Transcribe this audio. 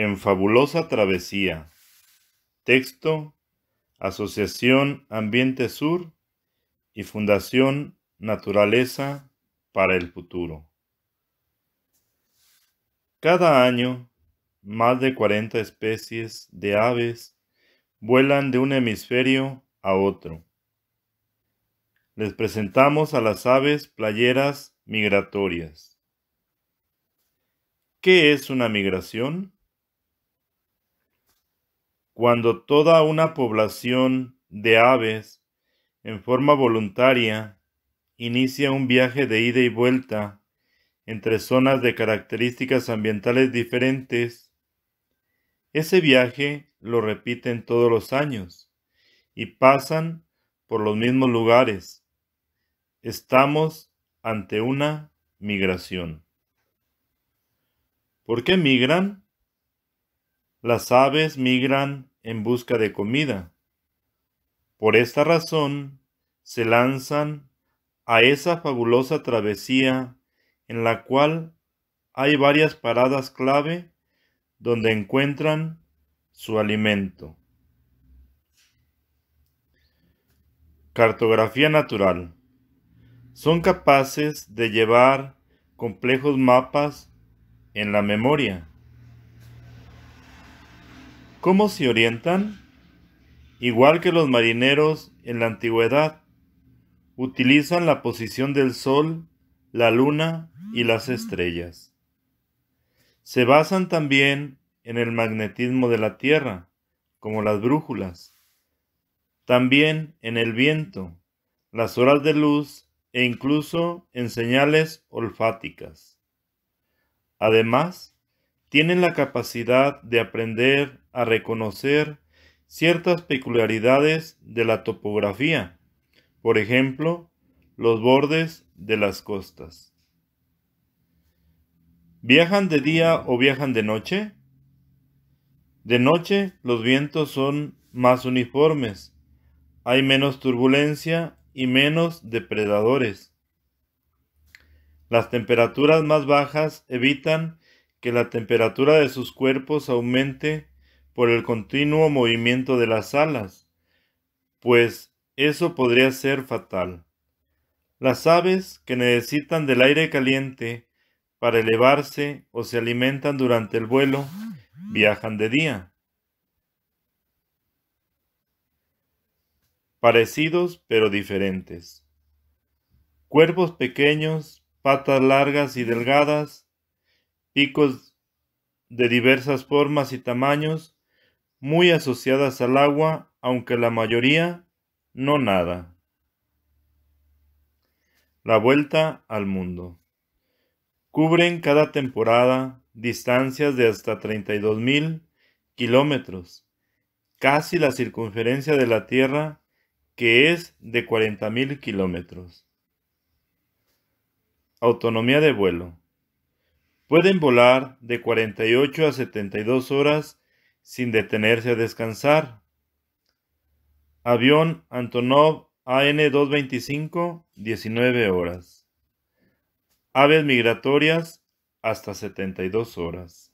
En Fabulosa Travesía. Texto. Asociación Ambiente Sur y Fundación Naturaleza para el Futuro. Cada año, más de 40 especies de aves vuelan de un hemisferio a otro. Les presentamos a las aves playeras migratorias. ¿Qué es una migración? cuando toda una población de aves, en forma voluntaria, inicia un viaje de ida y vuelta entre zonas de características ambientales diferentes, ese viaje lo repiten todos los años y pasan por los mismos lugares. Estamos ante una migración. ¿Por qué migran? Las aves migran en busca de comida. Por esta razón, se lanzan a esa fabulosa travesía en la cual hay varias paradas clave donde encuentran su alimento. Cartografía natural. Son capaces de llevar complejos mapas en la memoria ¿Cómo se orientan? Igual que los marineros en la antigüedad, utilizan la posición del sol, la luna y las estrellas. Se basan también en el magnetismo de la Tierra, como las brújulas, también en el viento, las horas de luz e incluso en señales olfáticas. Además, tienen la capacidad de aprender reconocer ciertas peculiaridades de la topografía, por ejemplo, los bordes de las costas. ¿Viajan de día o viajan de noche? De noche los vientos son más uniformes, hay menos turbulencia y menos depredadores. Las temperaturas más bajas evitan que la temperatura de sus cuerpos aumente por el continuo movimiento de las alas, pues eso podría ser fatal. Las aves que necesitan del aire caliente para elevarse o se alimentan durante el vuelo viajan de día. Parecidos pero diferentes. Cuervos pequeños, patas largas y delgadas, picos de diversas formas y tamaños, muy asociadas al agua, aunque la mayoría no nada. La vuelta al mundo. Cubren cada temporada distancias de hasta 32.000 kilómetros, casi la circunferencia de la Tierra, que es de 40.000 kilómetros. Autonomía de vuelo. Pueden volar de 48 a 72 horas sin detenerse a descansar. Avión Antonov AN-225, 19 horas. Aves migratorias hasta 72 horas.